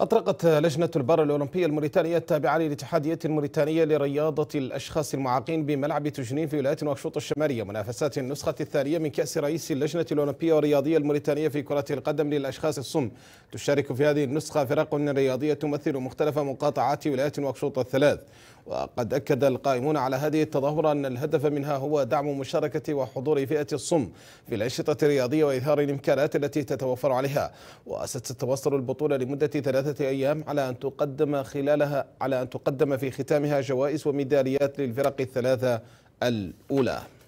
أطرقت لجنة البر الأولمبية الموريتانية التابعة للاتحادية الموريتانية لرياضة الأشخاص المعاقين بملعب تجنين في ولاية نواكشوط الشمالية منافسات النسخة الثانية من كأس رئيس اللجنة الأولمبية والرياضية الموريتانية في كرة القدم للأشخاص الصم تشارك في هذه النسخة فرق رياضية تمثل مختلف مقاطعات ولاية نواكشوط الثلاث وقد أكد القائمون على هذه التظاهرة أن الهدف منها هو دعم مشاركة وحضور فئة الصم في الأنشطة الرياضية وإظهار الإمكانات التي تتوفر عليها وستتوصل البطولة لمدة ثلاثة أيام على أن تقدم خلالها على أن تقدم في ختامها جوائز وميداليات للفرق الثلاثة الأولى